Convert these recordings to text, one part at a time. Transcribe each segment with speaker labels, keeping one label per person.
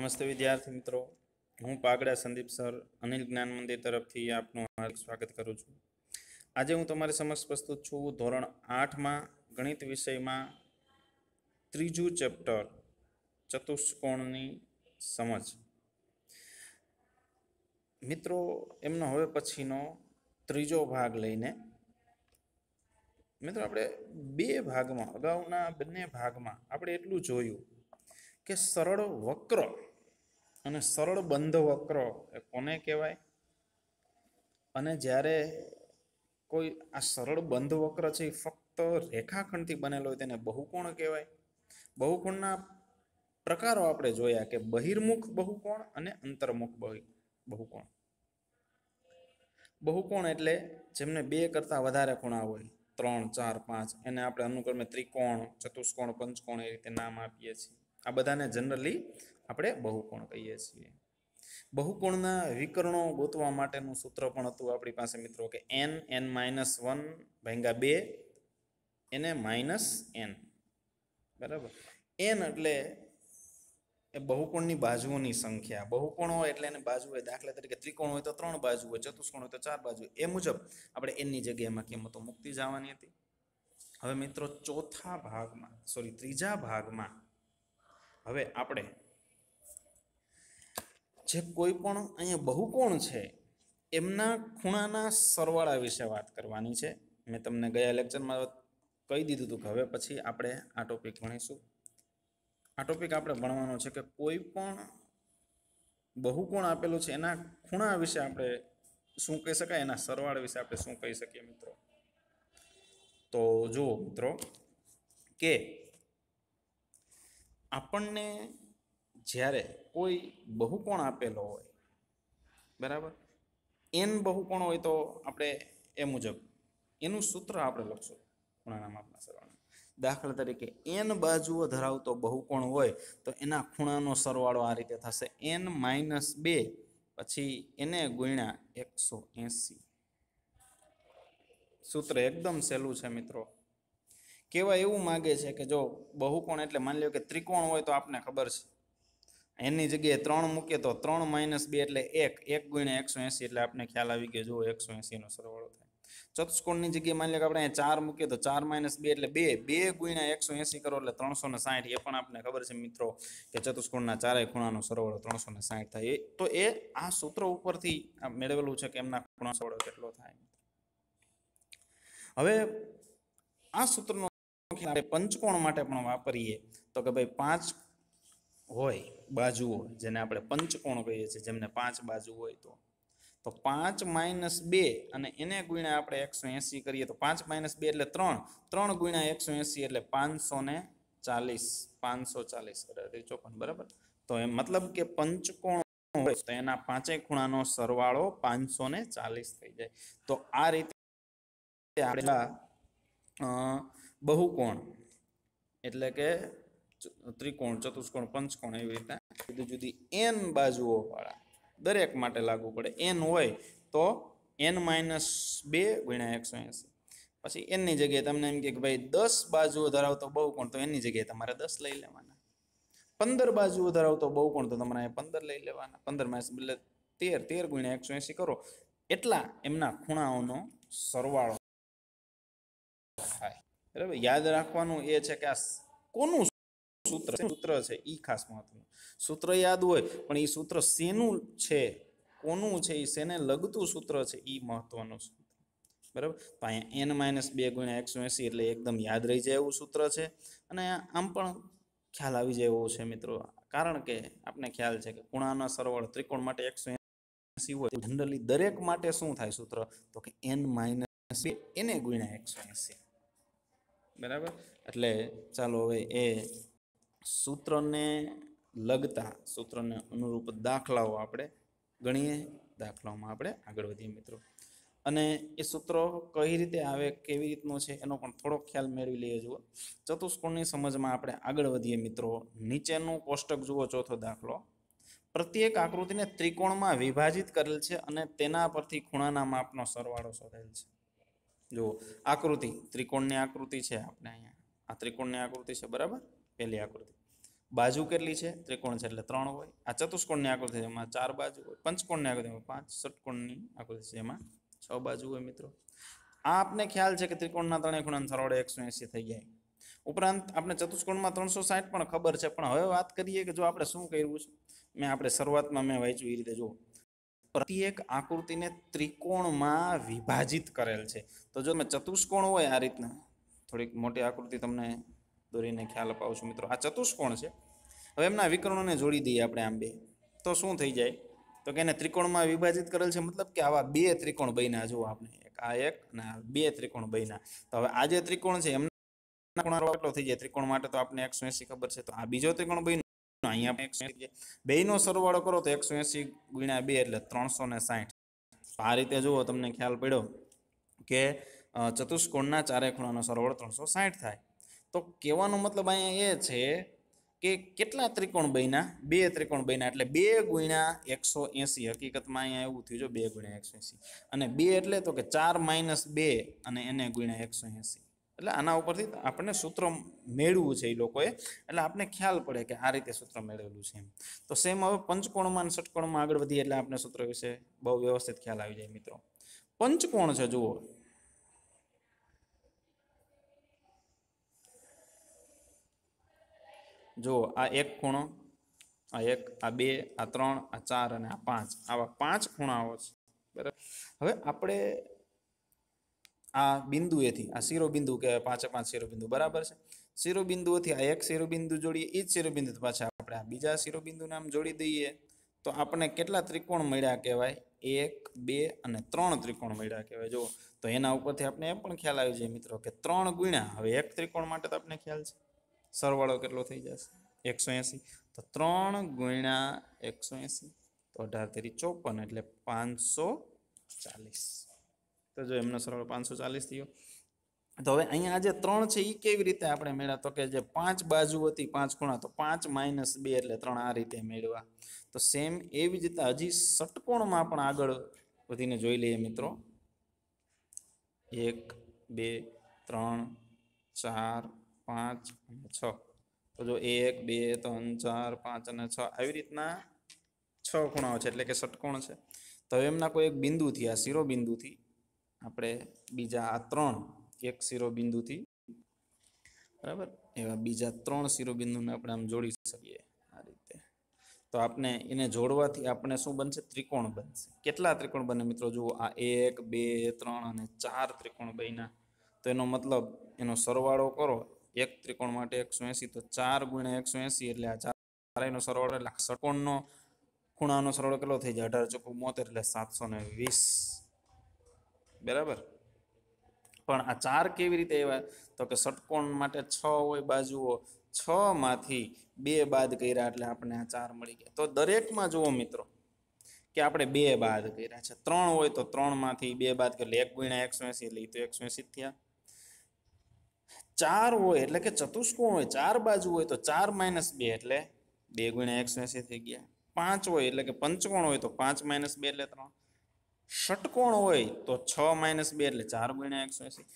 Speaker 1: નમસ્તે વિદ્યાર્થી મિત્રો હું પાગડા સંદીપ સર અનિલ જ્ઞાન મંદિર તરફથી આપનું હાર્દિક સ્વાગત કરું છું આજે હું તમારી સમક્ષ પ્રસ્તુત છું ધોરણ આઠમાં ગણિત વિષયમાં ત્રીજું ચેપ્ટર ચતુષ્કોણની સમજ મિત્રો એમનો હવે પછીનો ત્રીજો ભાગ લઈને મિત્રો આપણે બે ભાગમાં અગાઉના બંને ભાગમાં આપણે એટલું જોયું કે સરળ વક્ર અને સરળ બંધ વક્ર એ કોને કહેવાય અને જ્યારે કોઈ આ સરળ બંધ વક્ર છે એ ફક્ત રેખાખંડથી બનેલો હોય તેને બહુકોણ કહેવાય બહુકોણના પ્રકારો આપણે જોયા કે બહિર્મુખ બહુકોણ અને અંતર્મુખ બહુકોણ બહુકોણ એટલે જેમને બે કરતાં વધારે ખૂણા હોય ત્રણ ચાર પાંચ એને આપણે અનુક્રમે ત્રિકોણ ચતુષ્કોણ પંચકોણ એ રીતે નામ આપીએ છીએ આ બધાને જનરલી આપણે બહુકોણ કહીએ છીએ બહુકોણના વિકર્ણો ગોતવા માટેનું સૂત્ર પણ હતું આપણી પાસે મિત્રો કે એન એન માઇનસ વન ભેંગા બે એને માઇનસ એન બરાબર એન એટલે એ બહુકોણની બાજુઓની સંખ્યા બહુકોણ હોય એટલે એને બાજુ હોય દાખલા તરીકે ત્રિકોણ હોય તો ત્રણ બાજુ હોય ચતુષ્કોણ હોય તો ચાર બાજુ એ મુજબ આપણે એનની જગ્યાએમાં કિંમતો મૂકતી જવાની હતી હવે મિત્રો ચોથા ભાગમાં સોરી ત્રીજા ભાગમાં હવે આપણે જે કોઈ પણ અહીંયા બહુકોણ છે એમના ખૂણાના સરવાળા વિશે વાત કરવાની છે મેં તમને ગયા લેક્ચરમાં કહી દીધું હતું કે હવે પછી આપણે આ ટોપિક ભણીશું આ ટોપિક આપણે ભણવાનો છે કે કોઈ પણ બહુકોણ આપેલું છે એના ખૂણા વિશે આપણે શું કહી શકાય એના સરવાળા વિશે આપણે શું કહી શકીએ મિત્રો તો જુઓ મિત્રો કે આપણને જ્યારે કોઈ બહુકોણ આપેલો હોય બરાબર એન બહુકોણ હોય તો આપણે એ મુજબ એનું સૂત્ર આપણે લખશું ખૂણાના માપના સરવાળા દાખલા તરીકે એન બાજુઓ ધરાવતો બહુકોણ હોય તો એના ખૂણાનો સરવાળો આ રીતે થશે એન માઇનસ બે પછી એને ગુણ્યા એકસો એંસી સૂત્ર એકદમ સહેલું છે મિત્રો કહેવા એવું માગે છે કે જો બહુકોણ એટલે માની લો કે ત્રિકોણ હોય તો આપને ખબર છે એની જગ્યાએ ત્રણ મૂકીએ તો ત્રણ માઇનસ બે એટલે એક એક ગુણ્યા એકસો એંસી એટલે આપને ખ્યાલ આવી ગયો જો એકસો એંસીનો સરવાળો થાય ચતુષ્કોણની જગ્યાએ માની લો કે આપણે ચાર મૂકીએ તો ચાર માઇનસ બે એટલે બે બે ગુણ્યા એકસો એંસી કરો એટલે ત્રણસો ને સાઠ એ પણ આપને ખબર છે મિત્રો કે ચતુષ્કોણના ચારેય ખૂણાનો સરવાળો ત્રણસો ને સાઠ થાય તો એ આ સૂત્ર ઉપરથી મેળવેલું છે કે એમના ખૂણા સરવાળો કેટલો થાય હવે આ સૂત્રનો આપણે પંચકોણ માટે પણ વાપરીએ તો કે ભાઈ પાંચ હોય બાજુઓ જેને આપણે પંચકોણ કહીએ છીએ જેમને પાંચ બાજુ હોય તો તો પાંચ માઇનસ બે અને એને ગુણ્યા આપણે એકસો એંસી કરીએ તો પાંચ માઇનસ બે એટલે ત્રણ ત્રણ ગુણ્યા એકસો એંસી એટલે પાંચસો ને ચાલીસ પાંચસો ચાલીસ કરે ચોપન બરાબર તો એમ મતલબ કે પંચકોણ હોય તો એના પાંચે ખૂણાનો સરવાળો પાંચસો ને ચાલીસ થઈ જાય તો આ રીતે આપણે બહુકોણ એટલે કે ત્રિકોણ ચતુષ્કોણ પંચકોણ એવી રીતે જુદી જુદી એન બાજુઓવાળા દરેક માટે લાગુ પડે એન હોય તો એન માઇનસ બે ગુણ્યા એકસો એસી પછી એનની જગ્યાએ તમને એમ કે ભાઈ દસ બાજુઓ ધરાવતો બહુ કોણ તો એની જગ્યાએ તમારે દસ લઈ લેવાના પંદર બાજુઓ ધરાવતો બહુકોણ તો તમારે પંદર લઈ લેવાના પંદર માઇનસ એટલે તેર તેર ગુણ્યા એકસો એસી કરો એટલા એમના ખૂણાઓનો સરવાળો બરાબર યાદ રાખવાનું એ છે કે આ કોનું સૂત્ર સૂત્ર છે એ ખાસ મહત્વનું સૂત્ર યાદ હોય પણ એ સૂત્ર શેનું છે કોનું છે એ શેને લગતું સૂત્ર છે એ મહત્વનું સૂત્ર બરાબર તો અહીંયા એન માઇનસ બે ગુણ્યા એકસો એંસી એટલે એકદમ યાદ રહી જાય એવું સૂત્ર છે અને આમ પણ ખ્યાલ આવી જાય એવો છે મિત્રો કારણ કે આપણે ખ્યાલ છે કે ખૂણાના સરવાળો ત્રિકોણ માટે એકસો એંસી હોય જનરલી દરેક માટે શું થાય સૂત્ર તો કે એન માઇનસ એને ગુણ્યા એકસો એંસી બરાબર એટલે ચાલો હવે એ સૂત્રને લગતા સૂત્રને અનુરૂપ દાખલાઓ આપણે ગણીએ દાખલાઓમાં આપણે આગળ વધીએ મિત્રો અને એ સૂત્રો કઈ રીતે આવે કેવી રીતનો છે એનો પણ થોડો ખ્યાલ મેળવી લઈએ જુઓ ચતુષ્કોણની સમજમાં આપણે આગળ વધીએ મિત્રો નીચેનું કોષ્ટક જુઓ ચોથો દાખલો પ્રત્યેક આકૃતિને ત્રિકોણમાં વિભાજિત કરેલ છે અને તેના પરથી ખૂણાના માપનો સરવાળો શોધેલ છે જુઓ આકૃતિ ત્રિકોણની આકૃતિ છે આપણે અહીંયા આ ત્રિકોણની આકૃતિ છે બરાબર પહેલી આકૃતિ બાજુ કેટલી છે ત્રિકોણ છે એટલે ત્રણ હોય આ ચતુષ્કોણની આકૃતિ છે એમાં ચાર બાજુ હોય પંચકોણની આકૃતિ પાંચ ષટકોણની આકૃતિ છે એમાં છ બાજુ હોય મિત્રો આ આપને ખ્યાલ છે કે ત્રિકોણના ત્રણેય ખૂણાનો સરવાળો એકસો એંસી થઈ જાય ઉપરાંત આપણે ચતુષ્કોણમાં ત્રણસો સાઠ પણ ખબર છે પણ હવે વાત કરીએ કે જો આપણે શું કર્યું છે મેં આપણે શરૂઆતમાં મેં વાંચ્યું એ રીતે જુઓ પ્રત્યેક આકૃતિને ત્રિકોણમાં વિભાજિત કરેલ છે તો જો તમે ચતુષ્કોણ હોય આ રીતના થોડીક મોટી આકૃતિ તમને દોરીને ખ્યાલ અપાવું છું મિત્રો આ ચતુષ્કોણ છે હવે એમના વિકરણોને જોડી દઈએ આપણે આમ બે તો શું થઈ જાય તો કે એને ત્રિકોણમાં વિભાજિત કરેલ છે મતલબ કે આવા બે ત્રિકોણ બન્યા જુઓ આપણે આ એક અને બે ત્રિકોણ બન્યા તો હવે આ જે ત્રિકોણ છે એમના કેટલો થઈ જાય ત્રિકોણ માટે તો આપણે એકસો એસી ખબર છે તો આ બીજો ત્રિકોણ બન્યો અહીંયા બેનો સરવાળો કરો તો એકસો એંસી ગુણ્યા બે એટલે ત્રણસો ને સાહીઠ આ રીતે જુઓ તમને ખ્યાલ પડ્યો કે ચતુષ્કોણના ચારે ખૂણાનો સરવાળો ત્રણસો સાઠ થાય તો કહેવાનો મતલબ અહીંયા એ છે કે કેટલા ત્રિકોણ બન્યા બે ત્રિકોણ બન્યા એટલે બે ગુણ્યા એકસો એંસી હકીકતમાં અહીંયા એવું થયું જો બે ગુણ્યા એકસો એંસી અને બે એટલે તો કે ચાર માઇનસ બે અને એને ગુણ્યા એકસો એંસી એટલે આના ઉપરથી આપણને સૂત્ર મેળવવું છે એ લોકોએ એટલે આપણે ખ્યાલ પડે કે આ રીતે સૂત્ર મેળવેલું છે એમ તો સેમ હવે પંચકોણમાં અને ષટકોણમાં આગળ વધીએ એટલે આપણે સૂત્ર વિશે બહુ વ્યવસ્થિત ખ્યાલ આવી જાય મિત્રો પંચકોણ છે જુઓ જુઓ આ એક ખૂણો આ એક આ બે આ ત્રણ આ ચાર અને આ પાંચ આવા પાંચ ખૂણાઓ છે બરાબર હવે આપણે આ બિંદુએથી આ શિરોબિંદુ કે પાંચે પાંચ શિરોબિંદુ બરાબર છે શિરોબિંદુથી આ એક શિરોબિંદુ જોડીએ એ જ શિરોબિંદુ પાછા આપણે આ બીજા શિરોબિંદુ નામ જોડી દઈએ તો આપણને કેટલા ત્રિકોણ મળ્યા કહેવાય એક બે અને ત્રણ ત્રિકોણ મળ્યા કહેવાય જુઓ તો એના ઉપરથી આપણે એમ પણ ખ્યાલ આવી જાય મિત્રો કે ત્રણ ગુણ્યા હવે એક ત્રિકોણ માટે તો આપણે ખ્યાલ છે સરવાળો કેટલો થઈ જશે એકસો એંસી તો ત્રણ ગુણ્યા એકસો એંસી તો અઢાર તેરી ચોપન એટલે પાંચસો ચાલીસ તો જો એمنا સરવાળો 540 થયો તો હવે અહીંયા આ જે 3 છે ઈ કેવી રીતે આપણે મેળા તો કે જે 5 બાજુ હતી 5 ખૂણા તો 5 - 2 એટલે 3 આ રીતે મેળવા તો સેમ એબી જતા અજી ષટકોણમાં પણ આગળ વતીને જોઈ લઈએ મિત્રો 1 2 3 4 5 6 તો જો એ 1 2 3 4 5 અને 6 આવી રીતના 6 ખૂણા છે એટલે કે ષટકોણ છે તો એમના કોઈ એક બિંદુ થી આ શિરોબિંદુ થી આપણે બીજા આ ત્રણ એક શિરોબિંદુથી બરાબર એવા બીજા ત્રણ શિરોબિંદુને આપણે આમ જોડી શકીએ આ રીતે તો આપણે એને જોડવાથી આપણે શું બનશે ત્રિકોણ બનશે કેટલા ત્રિકોણ બને મિત્રો જુઓ આ એક બે ત્રણ અને ચાર ત્રિકોણ બન્યા તો એનો મતલબ એનો સરવાળો કરો એક ત્રિકોણ માટે એકસો એંસી તો ચાર ગુણ્યા એકસો એંસી એટલે આ ચારેયનો સરવાળો એટલે ષટકોણનો ખૂણાનો સરવાળો કેટલો થઈ જાય અઢાર ચોખ્ખું મોતેર એટલે સાતસો ને વીસ બરાબર પણ આ ચાર કેવી રીતે એવા તો કે ષટકોણ માટે છ હોય બાજુઓ છ માંથી બે બાદ કર્યા એટલે આપણે આ ચાર મળી ગયા તો દરેકમાં જુઓ મિત્રો કે આપણે બે બાદ કર્યા છે ત્રણ હોય તો ત્રણમાંથી બે બાદ એટલે એક ગુણ્યા એકસો એસી એટલે તો એકસો એસી થયા ચાર હોય એટલે કે ચતુષ્કોણ હોય ચાર બાજુ હોય તો ચાર માઇનસ બે એટલે બે ગુણ્યા એકસો એસી થઈ ગયા પાંચ હોય એટલે કે પંચકોણ હોય તો પાંચ માઇનસ બે એટલે ત્રણ ષટકોણ હોય તો છ માઇનસ બે એટલે ચાર ગુણ્યા એકસો એંસી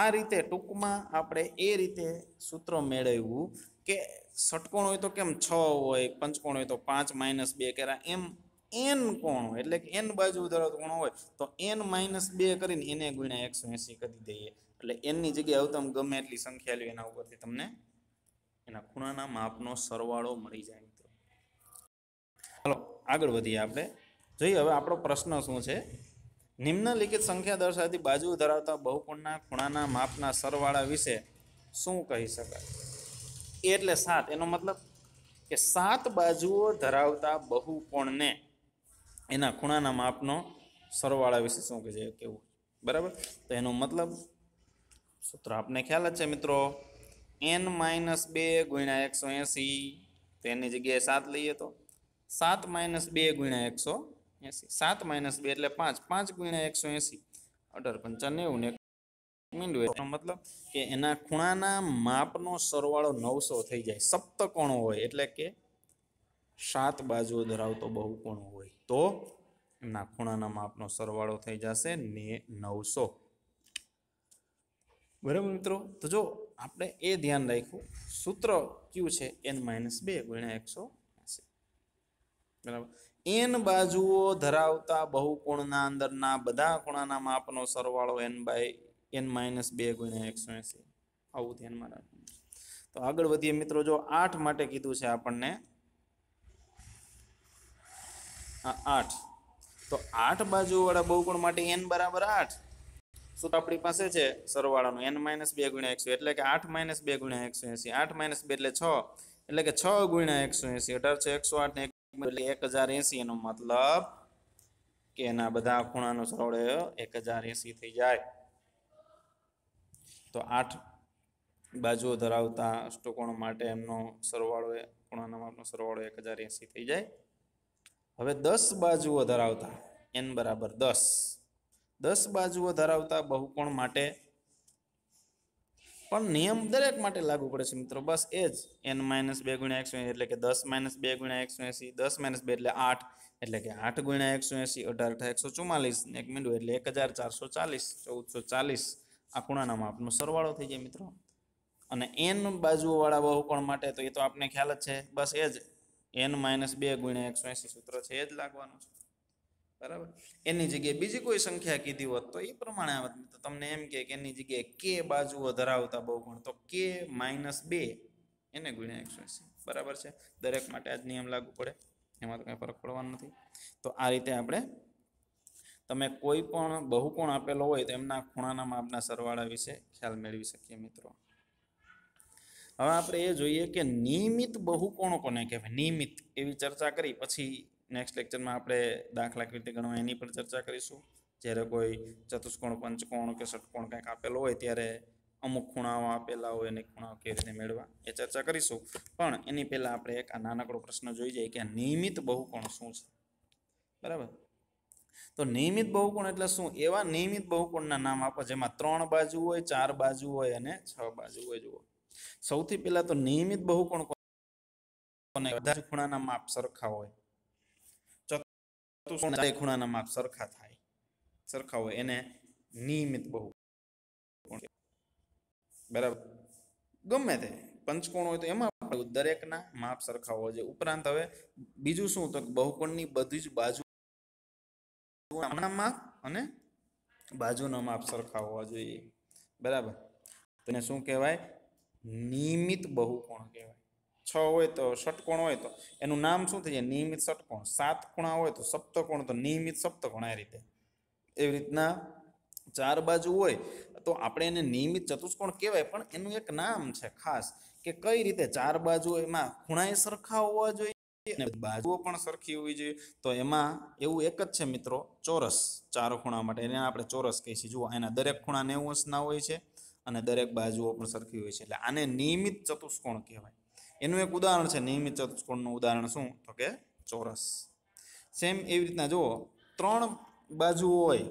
Speaker 1: આ રીતે ટૂંકમાં આપણે એ રીતે સૂત્ર મેળવ્યું કે ષટકોણ હોય તો કેમ છ હોય પંચકોણ હોય તો પાંચ માઇનસ બે કર્યા એમ એન કોણ હોય એટલે કે એન બાજુ ધરાવતો કોણ હોય તો એન માઇનસ બે કરીને એને ગુણ્યા એકસો એસી કરી દઈએ એટલે એનની જગ્યાએ આવતા ગમે એટલી સંખ્યા લઈ એના ઉપરથી તમને એના ખૂણાના માપનો સરવાળો મળી જાય મિત્રો ચાલો આગળ વધીએ આપણે જોઈએ હવે આપણો પ્રશ્ન શું છે નિમ્નલિખિત સંખ્યા દર્શાવતી બાજુ ધરાવતા બહુકોણના ખૂણાના માપના સરવાળા વિશે શું કહી શકાય એટલે સાત એનો મતલબ કે સાત બાજુઓ ધરાવતા બહુકોણને એના ખૂણાના માપનો સરવાળા વિશે શું કહે છે કેવું બરાબર તો એનો મતલબ સૂત્ર આપને ખ્યાલ જ છે મિત્રો એન માઇનસ બે ગુણ્યા એકસો એંસી તો એની જગ્યાએ સાત લઈએ તો સાત માઇનસ બે ગુણ્યા એકસો એસી સાત માઇનસ બે એટલે પાંચ પાંચ ગુણ્યા એકસો એંસી અઢાર પંચા ને મતલબ કે એના ખૂણાના માપનો સરવાળો નવસો થઈ જાય સપ્તકોણો હોય એટલે કે સાત બાજુઓ ધરાવતો બહુકોણ હોય તો એમના ખૂણાના માપનો સરવાળો થઈ જશે ને નવસો બરાબર મિત્રો તો જો આપણે એ ધ્યાન રાખ્યું સૂત્ર કયું છે એન માઇનસ બે ગુણ્યા એકસો બરાબર એન બાજુઓ ધરાવતા બહુકોણના અંદરના બધા ખૂણાના માપનો સરવાળો એન બાય એન માઇનસ બે ગુણ્યા એકસો એસી આવું ધ્યાનમાં રાખવું તો આગળ વધીએ મિત્રો જો આઠ માટે કીધું છે આપણને આ આઠ તો આઠ બાજુવાળા બહુકોણ માટે એન બરાબર આઠ શું આપણી પાસે છે સરવાળાનું એન માઇનસ બે ગુણ્યા એકસો એટલે કે આઠ માઇનસ બે ગુણ્યા એકસો એસી આઠ માઇનસ બે એટલે છ એટલે કે છ ગુણ્યા એકસો એસી અઢાર છે એકસો આઠ ને એક હજાર એસી એનો મતલબ કે એના બધા ખૂણાનો સરવાળો એક હજાર એસી થઈ જાય તો આઠ બાજુઓ ધરાવતા અષ્ટકોણ માટે એમનો સરવાળો ખૂણાના માપનો સરવાળો એક હજાર એસી થઈ જાય હવે દસ બાજુઓ ધરાવતા એન બરાબર દસ દસ બાજુઓ ધરાવતા બહુકોણ માટે પણ નિયમ દરેક માટે લાગુ પડે છે મિત્રો બસ એ જ એન માઇનસ બે ગુણ્યા એકસો એટલે કે દસ માઇનસ બે ગુણ્યા એકસો એંસી દસ માઇનસ બે એટલે આઠ એટલે કે આઠ ગુણ્યા એકસો એંસી અઢાર અઠા એકસો ચુમ્માલીસ એક મીંડું એટલે એક હજાર ચારસો ચાલીસ ચૌદસો ચાલીસ આ ખૂણાનામાં આપનો સરવાળો થઈ જાય મિત્રો અને એન બાજુવાળા બહુકોણ માટે તો એ તો આપને ખ્યાલ જ છે બસ એ જ એન માઇનસ બે ગુણ્યા એકસો એંસી સૂત્ર છે એ જ લાગવાનું છે બરાબર એની જગ્યાએ બીજી કોઈ સંખ્યા કીધી હોત તો એ પ્રમાણે આવત તો તમને એમ કે એની જગ્યાએ કે બાજુઓ ધરાવતા બહુગુણ તો કે માઇનસ બે એને ગુણ્યા એકસો એસી બરાબર છે દરેક માટે આ જ નિયમ લાગુ પડે એમાં તો કંઈ ફરક પડવાનો નથી તો આ રીતે આપણે તમે કોઈ પણ બહુકોણ આપેલો હોય તો એમના ખૂણાના માપના સરવાળા વિશે ખ્યાલ મેળવી શકીએ મિત્રો હવે આપણે એ જોઈએ કે નિયમિત બહુકોણો કોને કહેવાય નિયમિત એવી ચર્ચા કરી પછી નેક્સ્ટ લેક્ચરમાં આપણે દાખલા કેવી રીતે ગણવા એની પર ચર્ચા કરીશું જ્યારે કોઈ ચતુષ્કોણ પંચકોણ કે ષટકોણ કંઈક આપેલો હોય ત્યારે અમુક ખૂણાઓ આપેલા હોય અને ખૂણાઓ કેવી રીતે મેળવવા એ ચર્ચા કરીશું પણ એની પહેલાં આપણે એક આ નાનકડો પ્રશ્ન જોઈ જઈએ કે નિયમિત બહુકોણ શું છે બરાબર તો નિયમિત બહુકોણ એટલે શું એવા નિયમિત બહુકોણના નામ આપો જેમાં ત્રણ બાજુ હોય ચાર બાજુ હોય અને છ બાજુ હોય જુઓ સૌથી પહેલાં તો નિયમિત બહુકોણ વધારે ખૂણાના માપ સરખા હોય ખૂણાના માપ સરખા થાય સરખા હોય એને નિયમિત બહુ બરાબર ગમે તે પંચકોણ હોય તો એમાં દરેકના માપ સરખા હોવા જોઈએ ઉપરાંત હવે બીજું શું તો બહુકોણની બધી જ બાજુ માપ અને બાજુના માપ સરખા હોવા જોઈએ બરાબર તેને શું કહેવાય નિયમિત બહુકોણ કહેવાય છ હોય તો ષટકોણ હોય તો એનું નામ શું થઈ જાય નિયમિત ષટકોણ સાત ખૂણા હોય તો સપ્તકોણ તો નિયમિત સપ્તકોણ આ રીતે એવી રીતના ચાર બાજુ હોય તો આપણે એને નિયમિત ચતુષ્કોણ કહેવાય પણ એનું એક નામ છે ખાસ કે કઈ રીતે ચાર બાજુ એમાં ખૂણાએ સરખા હોવા જોઈએ બાજુઓ પણ સરખી હોવી જોઈએ તો એમાં એવું એક જ છે મિત્રો ચોરસ ચાર ખૂણા માટે એને આપણે ચોરસ કહીએ છીએ જુઓ એના દરેક ખૂણા નેવું અંશના હોય છે અને દરેક બાજુઓ પણ સરખી હોય છે એટલે આને નિયમિત ચતુષ્કોણ કહેવાય એનું એક ઉદાહરણ છે નિયમિત ચતુષ્કોણનું ઉદાહરણ શું તો કે ચોરસ સેમ એવી રીતના જુઓ ત્રણ બાજુ હોય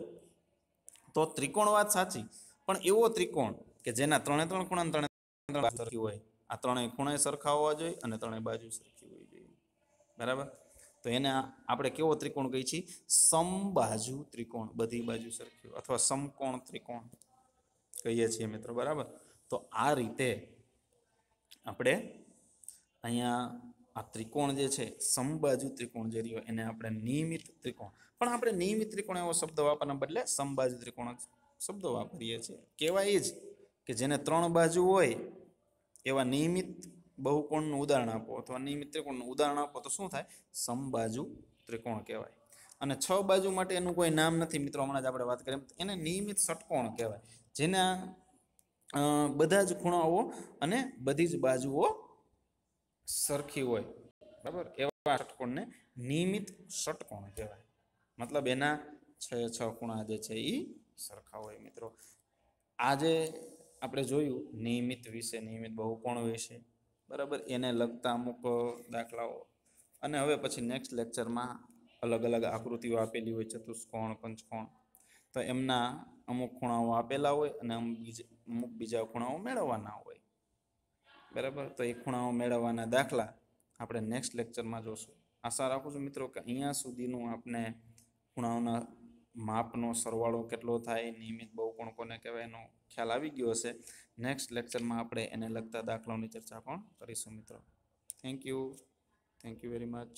Speaker 1: તો ત્રિકોણ વાત સાચી પણ એવો ત્રિકોણ કે જેના ત્રણે ત્રણ ખૂણા ત્રણે ત્રણ સરખી હોય આ ત્રણેય ખૂણે સરખા હોવા જોઈએ અને ત્રણેય બાજુ સરખી હોવી જોઈએ બરાબર તો એને આપણે કેવો ત્રિકોણ કહીએ છીએ સમબાજુ ત્રિકોણ બધી બાજુ સરખી અથવા સમકોણ ત્રિકોણ કહીએ છીએ મિત્રો બરાબર તો આ રીતે આપણે અહીંયા આ ત્રિકોણ જે છે સમબાજુ ત્રિકોણ જે રહ્યો એને આપણે નિયમિત ત્રિકોણ પણ આપણે નિયમિત ત્રિકોણ એવો શબ્દ વાપરવાના બદલે સમબાજુ ત્રિકોણ શબ્દ વાપરીએ છીએ કહેવાય જ કે જેને ત્રણ બાજુ હોય એવા નિયમિત બહુકોણનું ઉદાહરણ આપો અથવા નિયમિત ત્રિકોણનું ઉદાહરણ આપો તો શું થાય સમબાજુ ત્રિકોણ કહેવાય અને છ બાજુ માટે એનું કોઈ નામ નથી મિત્રો હમણાં જ આપણે વાત કરીએ એને નિયમિત ષટકોણ કહેવાય જેના બધા જ ખૂણાઓ અને બધી જ બાજુઓ સરખી હોય બરાબર એવા ષટકોણને નિયમિત ષટકોણ કહેવાય મતલબ એના છ છ ખૂણા જે છે એ સરખા હોય મિત્રો આજે આપણે જોયું નિયમિત વિશે નિયમિત બહુકોણ વિશે બરાબર એને લગતા અમુક દાખલાઓ અને હવે પછી નેક્સ્ટ લેક્ચરમાં અલગ અલગ આકૃતિઓ આપેલી હોય ચતુષ્કોણ પંચકોણ તો એમના અમુક ખૂણાઓ આપેલા હોય અને અમુક બીજા અમુક બીજા ખૂણાઓ મેળવવાના હોય બરાબર તો એ ખૂણાઓ મેળવવાના દાખલા આપણે નેક્સ્ટ લેક્ચરમાં જોશું આશા રાખું છું મિત્રો કે અહીંયા સુધીનું આપણે ખૂણાઓના માપનો સરવાળો કેટલો થાય નિયમિત બહુ બહુકોણ કોને કહેવાય એનો ખ્યાલ આવી ગયો હશે નેક્સ્ટ લેક્ચરમાં આપણે એને લગતા દાખલાઓની ચર્ચા પણ કરીશું મિત્રો thank you thank you very much